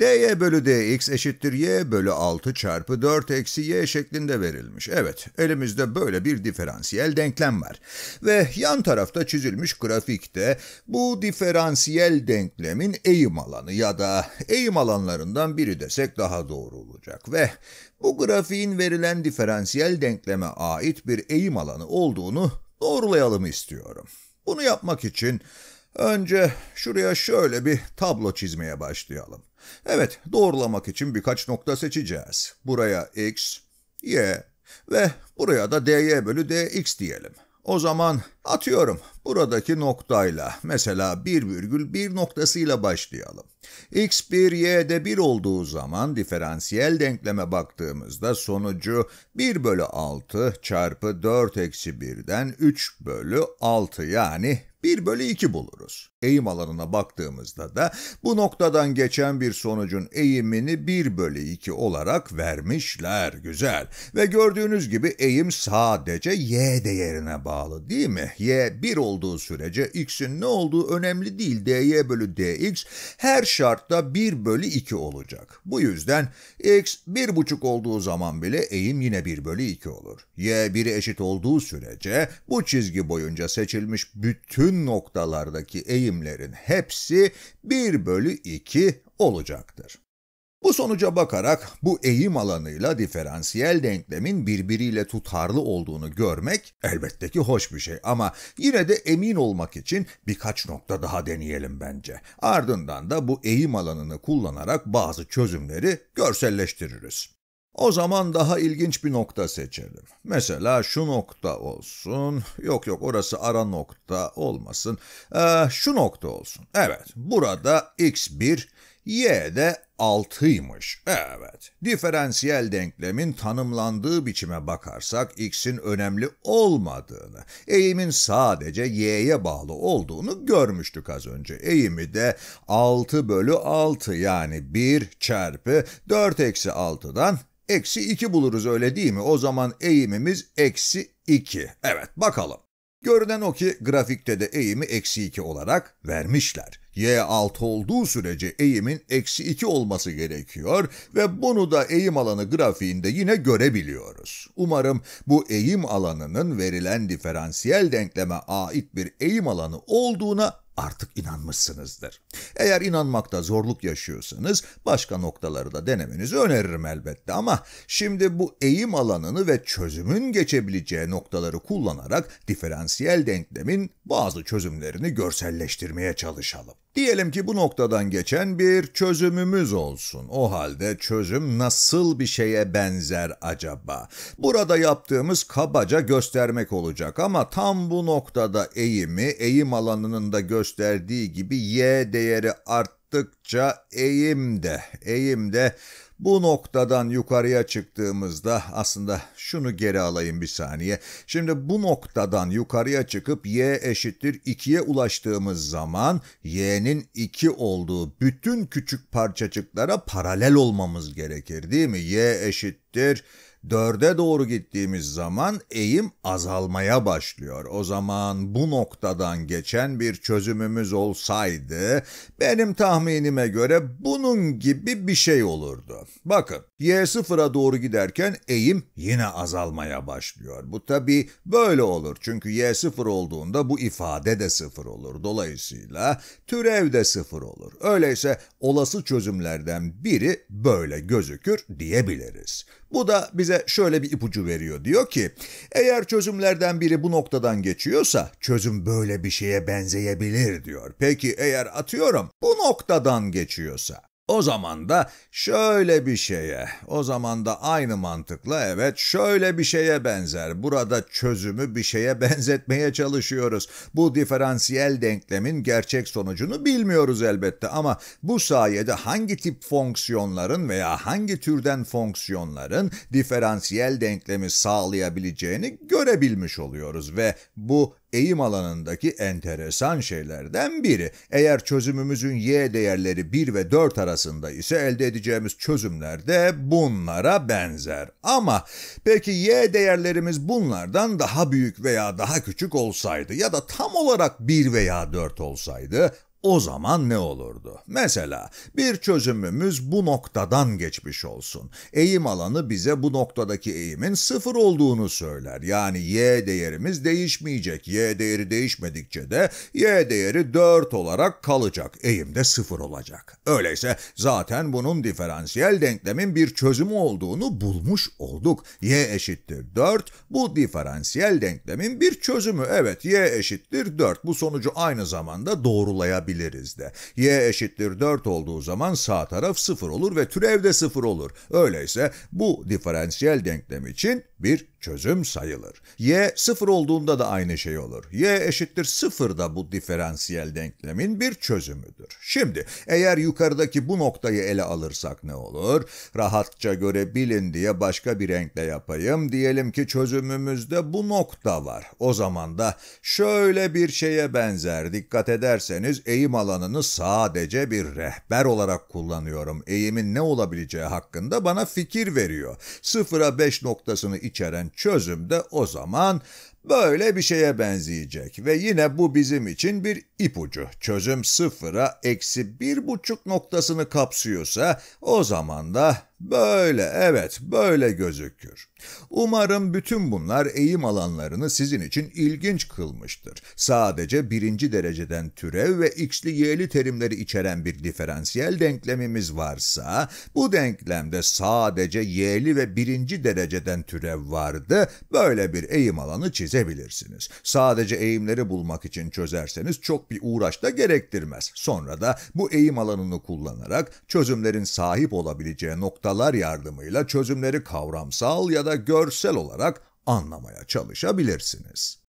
dy bölü dx eşittir y bölü 6 çarpı 4 eksi y şeklinde verilmiş. Evet, elimizde böyle bir diferansiyel denklem var. Ve yan tarafta çizilmiş grafikte bu diferansiyel denklemin eğim alanı ya da eğim alanlarından biri desek daha doğru olacak. Ve bu grafiğin verilen diferansiyel denkleme ait bir eğim alanı olduğunu doğrulayalım istiyorum. Bunu yapmak için Önce şuraya şöyle bir tablo çizmeye başlayalım. Evet, doğrulamak için birkaç nokta seçeceğiz. Buraya x, y ve buraya da dy bölü dx diyelim. O zaman atıyorum Buradaki noktayla, mesela bir virgül bir noktasıyla başlayalım. x1, y'de 1 olduğu zaman diferansiyel denkleme baktığımızda sonucu 1 bölü 6 çarpı 4 eksi 1'den 3 bölü 6 yani 1 bölü 2 buluruz. Eğim alanına baktığımızda da bu noktadan geçen bir sonucun eğimini 1 bölü 2 olarak vermişler. Güzel. Ve gördüğünüz gibi eğim sadece y değerine bağlı değil mi? y 1 olduğu olduğu sürece x'in ne olduğu önemli değil. dy bölü dx her şartta 1 bölü 2 olacak. Bu yüzden x 1,5 olduğu zaman bile eğim yine 1 bölü 2 olur. y 1'e eşit olduğu sürece bu çizgi boyunca seçilmiş bütün noktalardaki eğimlerin hepsi 1 bölü 2 olacaktır. Bu sonuca bakarak bu eğim alanıyla diferansiyel denklemin birbiriyle tutarlı olduğunu görmek elbette ki hoş bir şey ama yine de emin olmak için birkaç nokta daha deneyelim bence. Ardından da bu eğim alanını kullanarak bazı çözümleri görselleştiririz. O zaman daha ilginç bir nokta seçelim. Mesela şu nokta olsun. Yok yok orası ara nokta olmasın. Ee, şu nokta olsun. Evet burada x1, y de 6'ymış. Evet, diferansiyel denklemin tanımlandığı biçime bakarsak x'in önemli olmadığını, eğimin sadece y'ye bağlı olduğunu görmüştük az önce. Eğimi de 6 bölü 6 yani 1 çarpı 4 eksi 6'dan eksi 2 buluruz öyle değil mi? O zaman eğimimiz eksi 2. Evet bakalım. Görünen o ki grafikte de eğimi eksi 2 olarak vermişler. Y6 olduğu sürece eğimin eksi 2 olması gerekiyor ve bunu da eğim alanı grafiğinde yine görebiliyoruz. Umarım bu eğim alanının verilen diferansiyel denkleme ait bir eğim alanı olduğuna artık inanmışsınızdır. Eğer inanmakta zorluk yaşıyorsanız başka noktaları da denemenizi öneririm elbette ama şimdi bu eğim alanını ve çözümün geçebileceği noktaları kullanarak diferansiyel denklemin bazı çözümlerini görselleştirmeye çalışalım. Diyelim ki bu noktadan geçen bir çözümümüz olsun. O halde çözüm nasıl bir şeye benzer acaba? Burada yaptığımız kabaca göstermek olacak ama tam bu noktada eğimi, eğim alanının da göster gösterdiği gibi y değeri arttıkça eğim de, eğim de bu noktadan yukarıya çıktığımızda aslında şunu geri alayım bir saniye. Şimdi bu noktadan yukarıya çıkıp y eşittir 2'ye ulaştığımız zaman y'nin 2 olduğu bütün küçük parçacıklara paralel olmamız gerekir değil mi? y eşittir Dörde doğru gittiğimiz zaman eğim azalmaya başlıyor. O zaman bu noktadan geçen bir çözümümüz olsaydı benim tahminime göre bunun gibi bir şey olurdu. Bakın y sıfıra doğru giderken eğim yine azalmaya başlıyor. Bu tabi böyle olur çünkü y sıfır olduğunda bu ifade de sıfır olur. Dolayısıyla türev de sıfır olur. Öyleyse olası çözümlerden biri böyle gözükür diyebiliriz. Bu da bize şöyle bir ipucu veriyor. Diyor ki eğer çözümlerden biri bu noktadan geçiyorsa çözüm böyle bir şeye benzeyebilir diyor. Peki eğer atıyorum bu noktadan geçiyorsa o zaman da şöyle bir şeye, o zaman da aynı mantıkla evet şöyle bir şeye benzer. Burada çözümü bir şeye benzetmeye çalışıyoruz. Bu diferansiyel denklemin gerçek sonucunu bilmiyoruz elbette ama bu sayede hangi tip fonksiyonların veya hangi türden fonksiyonların diferansiyel denklemi sağlayabileceğini görebilmiş oluyoruz ve bu eğim alanındaki enteresan şeylerden biri. Eğer çözümümüzün y değerleri 1 ve 4 arasında ise elde edeceğimiz çözümler de bunlara benzer. Ama peki y değerlerimiz bunlardan daha büyük veya daha küçük olsaydı ya da tam olarak 1 veya 4 olsaydı o zaman ne olurdu? Mesela bir çözümümüz bu noktadan geçmiş olsun. Eğim alanı bize bu noktadaki eğimin sıfır olduğunu söyler. Yani y değerimiz değişmeyecek. Y değeri değişmedikçe de y değeri 4 olarak kalacak. Eğim de sıfır olacak. Öyleyse zaten bunun diferansiyel denklemin bir çözümü olduğunu bulmuş olduk. y eşittir 4 bu diferansiyel denklemin bir çözümü. Evet y eşittir 4 bu sonucu aynı zamanda doğrulayabiliriz bulabiliriz de. Y eşittir 4 olduğu zaman sağ taraf 0 olur ve türev de 0 olur. Öyleyse bu diferansiyel denklem için bir çözüm sayılır. Y sıfır olduğunda da aynı şey olur. Y eşittir sıfır da bu diferansiyel denklemin bir çözümüdür. Şimdi eğer yukarıdaki bu noktayı ele alırsak ne olur? Rahatça görebilin diye başka bir renkle yapayım. Diyelim ki çözümümüzde bu nokta var. O zaman da şöyle bir şeye benzer. Dikkat ederseniz eğim alanını sadece bir rehber olarak kullanıyorum. Eğimin ne olabileceği hakkında bana fikir veriyor. Sıfıra 5 noktasını içeren çözüm de o zaman böyle bir şeye benzeyecek ve yine bu bizim için bir ipucu. Çözüm sıfıra eksi bir buçuk noktasını kapsıyorsa o zaman da Böyle, evet, böyle gözükür. Umarım bütün bunlar eğim alanlarını sizin için ilginç kılmıştır. Sadece birinci dereceden türev ve x'li y'li terimleri içeren bir diferansiyel denklemimiz varsa, bu denklemde sadece y'li ve birinci dereceden türev vardı, böyle bir eğim alanı çizebilirsiniz. Sadece eğimleri bulmak için çözerseniz çok bir uğraş da gerektirmez. Sonra da bu eğim alanını kullanarak çözümlerin sahip olabileceği nokta noktalar yardımıyla çözümleri kavramsal ya da görsel olarak anlamaya çalışabilirsiniz.